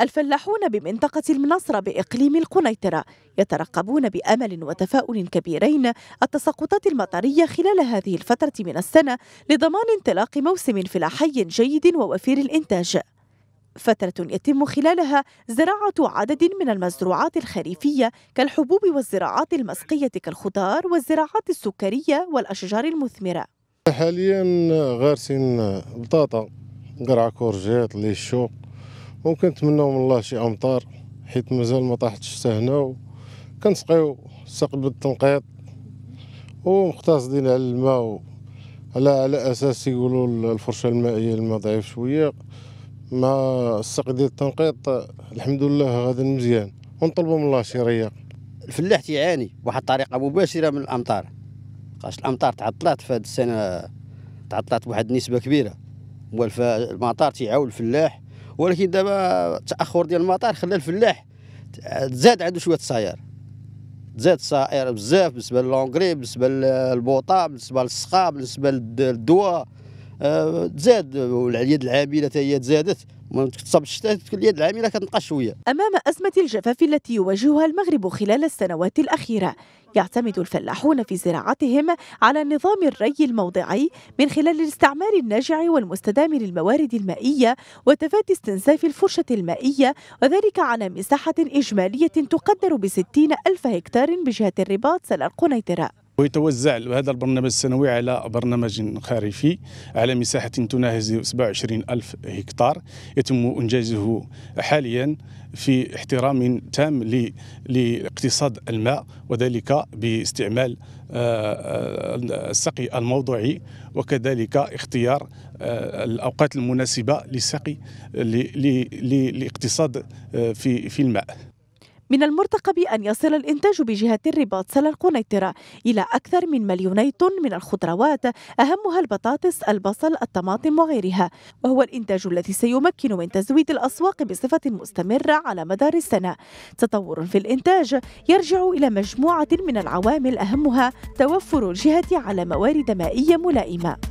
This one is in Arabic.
الفلاحون بمنطقة المنصرة بإقليم القنيطرة يترقبون بأمل وتفاؤل كبيرين التساقطات المطرية خلال هذه الفترة من السنة لضمان انطلاق موسم فلاحي جيد ووفير الإنتاج فترة يتم خلالها زراعة عدد من المزروعات الخريفية كالحبوب والزراعات المسقية كالخضار والزراعات السكرية والأشجار المثمرة حاليا غارسين بطاطا قرع كورجيت ليشو وكنتمناو من الله شي امطار حيت مازال ما طاحتش حتى هنا كنسقيو السق بالتنقيط ومقتصدين على الماء على على اساس يقولوا الفرشه المائيه الماء ضعيف شويه مع السق ديال التنقيط الحمد لله غادي مزيان ونطلبوا من الله شي رياق الفلاح تيعاني بواحد الطريقه مباشره من الامطار خاص الامطار تعطلات في هذه السنه تعطلات بواحد النسبه كبيره والمطار تيعاون الفلاح ولكن دابا تاخر ديال المطار خلى الفلاح تزاد عنده شويه السيار تزاد صاير بزاف بالنسبه للونغري بالنسبه للبوطه بالنسبه للسخا بالنسبه للدواء آه، تزاد واليد العامله هي تزادت ما تصبش اليد العامله كتنقص شويه امام ازمه الجفاف التي يواجهها المغرب خلال السنوات الاخيره يعتمد الفلاحون في زراعتهم على نظام الري الموضعي من خلال الاستعمال الناجع والمستدام للموارد المائيه وتفادي استنزاف الفرشه المائيه وذلك على مساحه اجماليه تقدر ب 60 الف هكتار بجهه الرباط سلا القنيطره ويتوزع هذا البرنامج السنوي على برنامج خريفي على مساحة تناهز 27 ألف هكتار يتم إنجازه حاليا في احترام تام لاقتصاد الماء وذلك باستعمال آه، آه، السقي الموضوعي وكذلك اختيار آه، الأوقات المناسبة للسقي لاقتصاد في الماء من المرتقب أن يصل الإنتاج بجهة الرباط سلا القنيطرة إلى أكثر من مليوني طن من الخضروات أهمها البطاطس، البصل، الطماطم وغيرها وهو الإنتاج الذي سيمكن من تزويد الأسواق بصفة مستمرة على مدار السنة تطور في الإنتاج يرجع إلى مجموعة من العوامل أهمها توفر الجهة على موارد مائية ملائمة